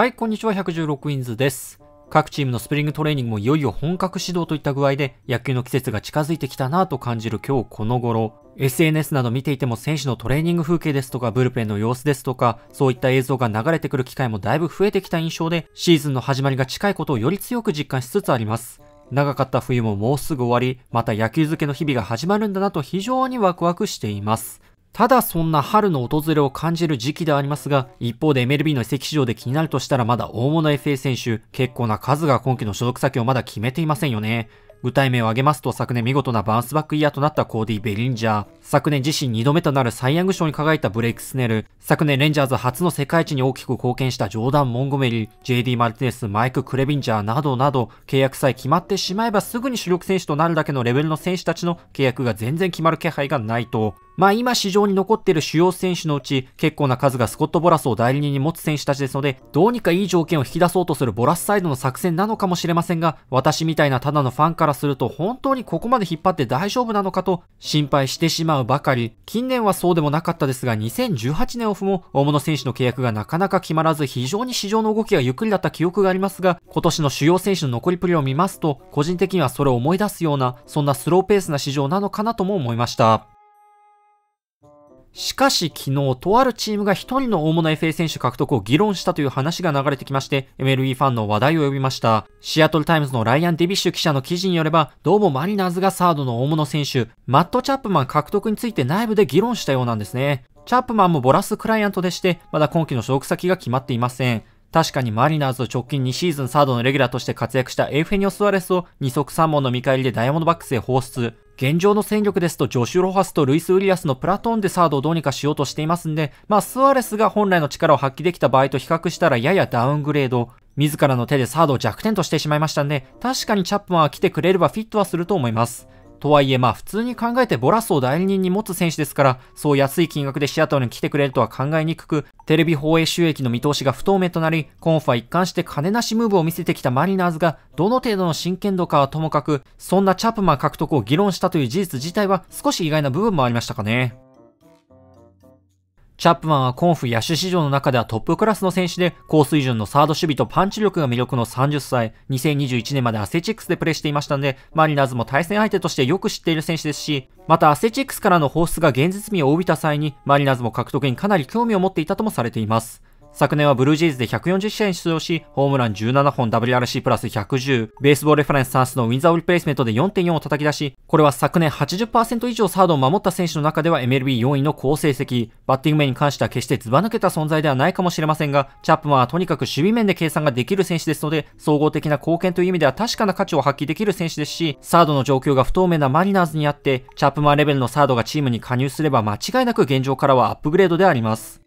はい、こんにちは、116インズです。各チームのスプリングトレーニングもいよいよ本格始動といった具合で野球の季節が近づいてきたなぁと感じる今日この頃 SNS など見ていても選手のトレーニング風景ですとかブルペンの様子ですとかそういった映像が流れてくる機会もだいぶ増えてきた印象でシーズンの始まりが近いことをより強く実感しつつあります長かった冬ももうすぐ終わりまた野球漬けの日々が始まるんだなと非常にワクワクしていますただそんな春の訪れを感じる時期ではありますが、一方で MLB の移籍市場で気になるとしたらまだ大物 FA 選手、結構な数が今季の所属先をまだ決めていませんよね。具体名を挙げますと昨年見事なバウンスバックイヤーとなったコーディ・ベリンジャー、昨年自身2度目となるサイ・ヤング賞に輝いたブレイク・スネル、昨年レンジャーズ初の世界一に大きく貢献したジョーダン・モンゴメリー、JD・ マルティネス、マイク・クレビンジャーなどなど、契約さえ決まってしまえばすぐに主力選手となるだけのレベルの選手たちの契約が全然決まる気配がないと、まあ今市場に残っている主要選手のうち結構な数がスコット・ボラスを代理人に持つ選手たちですので、どうにかいい条件を引き出そうとするボラスサイドの作戦なのかもしれませんが、私みたいなただのファンからすると本当にここまで引っ張って大丈夫なのかと心配してしまうばかり、近年はそうでもなかったですが2018年オフも大物選手の契約がなかなか決まらず非常に市場の動きがゆっくりだった記憶がありますが、今年の主要選手の残りプレーを見ますと、個人的にはそれを思い出すような、そんなスローペースな市場なのかなとも思いました。しかし昨日、とあるチームが一人の大物 FA 選手獲得を議論したという話が流れてきまして、MLE ファンの話題を呼びました。シアトルタイムズのライアン・デビッシュ記者の記事によれば、どうもマリナーズがサードの大物選手、マット・チャップマン獲得について内部で議論したようなんですね。チャップマンもボラスクライアントでして、まだ今季の所属先が決まっていません。確かにマリナーズ直近2シーズンサードのレギュラーとして活躍したエフェニオ・スワレスを二足三本の見返りでダイヤモンドバックスへ放出。現状の戦力ですとジョシュ・ロハスとルイス・ウリアスのプラトンでサードをどうにかしようとしていますんで、まあ、スアレスが本来の力を発揮できた場合と比較したらややダウングレード。自らの手でサードを弱点としてしまいましたんで、確かにチャップマンは来てくれればフィットはすると思います。とはいえ、まあ普通に考えてボラスを代理人に持つ選手ですから、そう安い金額でシアトルに来てくれるとは考えにくく、テレビ放映収益の見通しが不透明となり、コンファ一貫して金なしムーブを見せてきたマリナーズが、どの程度の真剣度かはともかく、そんなチャップマン獲得を議論したという事実自体は少し意外な部分もありましたかね。チャップマンはコンフ野手市場の中ではトップクラスの選手で、高水準のサード守備とパンチ力が魅力の30歳、2021年までアセチックスでプレーしていましたんで、マリナーズも対戦相手としてよく知っている選手ですし、またアセチックスからの放出が現実味を帯びた際に、マリナーズも獲得にかなり興味を持っていたともされています。昨年はブルージェイズで140試合に出場し、ホームラン17本 WRC プラス110、ベースボールレファレンスンスのウィンザーリプレイスメントで4.4を叩き出し、これは昨年80%以上サードを守った選手の中では MLB4 位の好成績。バッティング面に関しては決してずば抜けた存在ではないかもしれませんが、チャップマンはとにかく守備面で計算ができる選手ですので、総合的な貢献という意味では確かな価値を発揮できる選手ですし、サードの状況が不透明なマリナーズにあって、チャップマンレベルのサードがチームに加入すれば間違いなく現状からはアップグレードであります。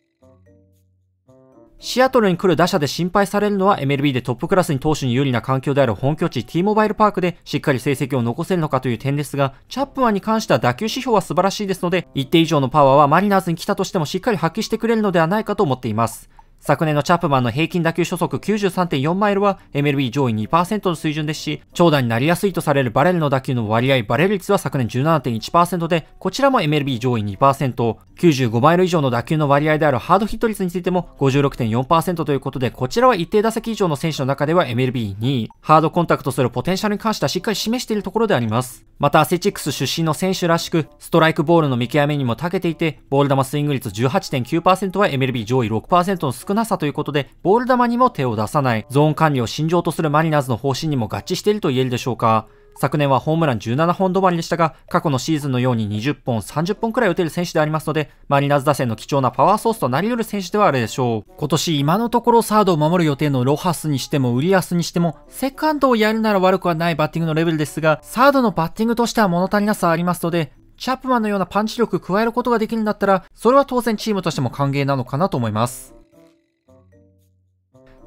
シアトルに来る打者で心配されるのは MLB でトップクラスに投手に有利な環境である本拠地 T モバイルパークでしっかり成績を残せるのかという点ですが、チャップマンに関しては打球指標は素晴らしいですので、一定以上のパワーはマリナーズに来たとしてもしっかり発揮してくれるのではないかと思っています。昨年のチャップマンの平均打球初速93.4マイルは MLB 上位2%の水準ですし、長打になりやすいとされるバレルの打球の割合、バレル率は昨年17.1%で、こちらも MLB 上位2%、95マイル以上の打球の割合であるハードヒット率についても56.4%ということで、こちらは一定打席以上の選手の中では MLB2 位、ハードコンタクトするポテンシャルに関してはしっかり示しているところであります。また、アセチックス出身の選手らしく、ストライクボールの見極めにも長けていて、ボール球スイング率18.9%は MLB 上位6%の少少なさということで、ボール球にも手を出さない、ゾーン管理を信条とするマリナーズの方針にも合致していると言えるでしょうか。昨年はホームラン17本止まりでしたが、過去のシーズンのように20本、30本くらい打てる選手でありますので、マリナーズ打線の貴重なパワーソースとなり得る選手ではあるでしょう。今年今のところサードを守る予定のロハスにしてもウリアスにしても、セカンドをやるなら悪くはないバッティングのレベルですが、サードのバッティングとしては物足りなさありますので、チャップマンのようなパンチ力加えることができるんだったら、それは当然チームとしても歓迎なのかなと思います。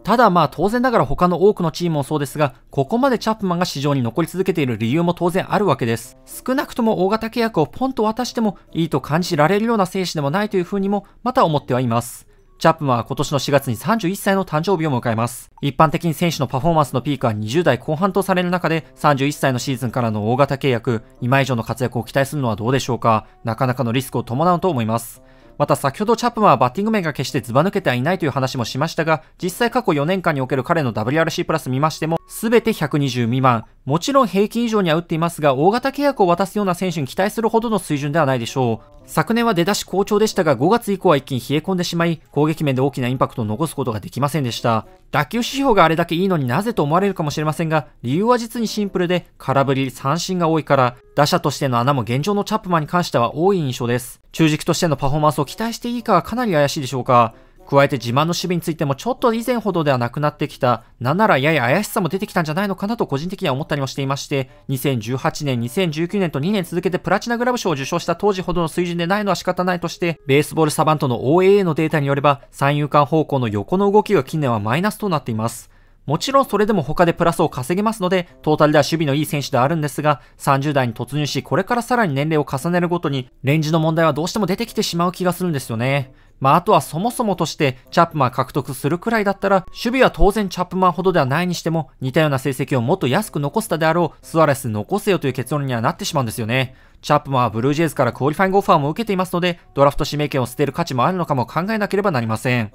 ただまあ当然ながら他の多くのチームもそうですが、ここまでチャップマンが市場に残り続けている理由も当然あるわけです。少なくとも大型契約をポンと渡してもいいと感じられるような精神でもないというふうにもまた思ってはいます。チャップマンは今年の4月に31歳の誕生日を迎えます。一般的に選手のパフォーマンスのピークは20代後半とされる中で、31歳のシーズンからの大型契約、今以上の活躍を期待するのはどうでしょうか。なかなかのリスクを伴うと思います。また先ほどチャップマンはバッティング面が決してズバ抜けてはいないという話もしましたが、実際過去4年間における彼の WRC プラス見ましても、すべて120未満。もちろん平均以上には打っていますが、大型契約を渡すような選手に期待するほどの水準ではないでしょう。昨年は出だし好調でしたが、5月以降は一気に冷え込んでしまい、攻撃面で大きなインパクトを残すことができませんでした。打球指標があれだけいいのになぜと思われるかもしれませんが、理由は実にシンプルで、空振り、三振が多いから、打者としての穴も現状のチャップマンに関しては多い印象です。中軸としてのパフォーマンスを期待していいかはかなり怪しいでしょうか。加えて自慢の守備についてもちょっと以前ほどではなくなってきた、なんならやや怪しさも出てきたんじゃないのかなと個人的には思ったりもしていまして、2018年、2019年と2年続けてプラチナグラブ賞を受賞した当時ほどの水準でないのは仕方ないとして、ベースボールサバントの OAA のデータによれば、三遊間方向の横の動きが近年はマイナスとなっています。もちろんそれでも他でプラスを稼げますので、トータルでは守備のいい選手ではあるんですが、30代に突入し、これからさらに年齢を重ねるごとに、レンジの問題はどうしても出てきてしまう気がするんですよね。まあ、あとはそもそもとして、チャップマン獲得するくらいだったら、守備は当然チャップマンほどではないにしても、似たような成績をもっと安く残せたであろう、スアレス残せよという結論にはなってしまうんですよね。チャップマンはブルージェイズからクオリファイングオファーも受けていますので、ドラフト指名権を捨てる価値もあるのかも考えなければなりません。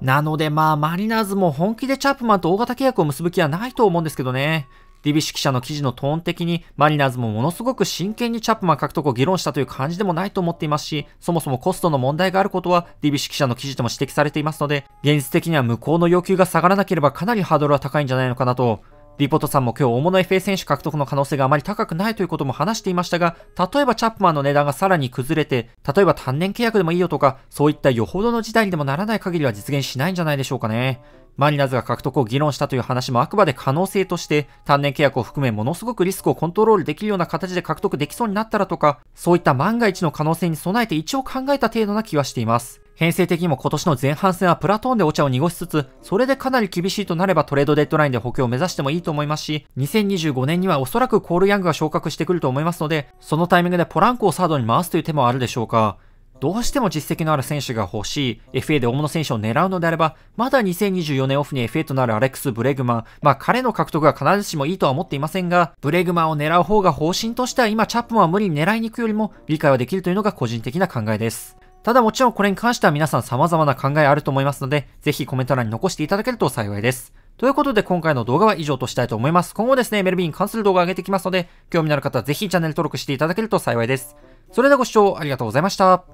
なのでまあマリナーズも本気でチャップマンと大型契約を結ぶ気はないと思うんですけどね。ディビッシュ記者の記事のトーン的に、マリナーズもものすごく真剣にチャップマン獲得を議論したという感じでもないと思っていますし、そもそもコストの問題があることは、ディビッシュ記者の記事でも指摘されていますので、現実的には向こうの要求が下がらなければかなりハードルは高いんじゃないのかなと。リポートさんも今日大物 FA 選手獲得の可能性があまり高くないということも話していましたが、例えばチャップマンの値段がさらに崩れて、例えば単年契約でもいいよとか、そういったよほどの事態にでもならない限りは実現しないんじゃないでしょうかね。マリナーズが獲得を議論したという話もあくまで可能性として、単年契約を含めものすごくリスクをコントロールできるような形で獲得できそうになったらとか、そういった万が一の可能性に備えて一応考えた程度な気はしています。編成的にも今年の前半戦はプラトーンでお茶を濁しつつ、それでかなり厳しいとなればトレードデッドラインで補強を目指してもいいと思いますし、2025年にはおそらくコールヤングが昇格してくると思いますので、そのタイミングでポランコをサードに回すという手もあるでしょうか。どうしても実績のある選手が欲しい、FA で大物選手を狙うのであれば、まだ2024年オフに FA となるアレックス・ブレグマン、まあ彼の獲得が必ずしもいいとは思っていませんが、ブレグマンを狙う方が方針としては今チャップマンは無理に狙いに行くよりも理解はできるというのが個人的な考えです。ただもちろんこれに関しては皆さん様々な考えあると思いますので、ぜひコメント欄に残していただけると幸いです。ということで今回の動画は以上としたいと思います。今後ですね、メルビンに関する動画を上げていきますので、興味のある方はぜひチャンネル登録していただけると幸いです。それではご視聴ありがとうございました。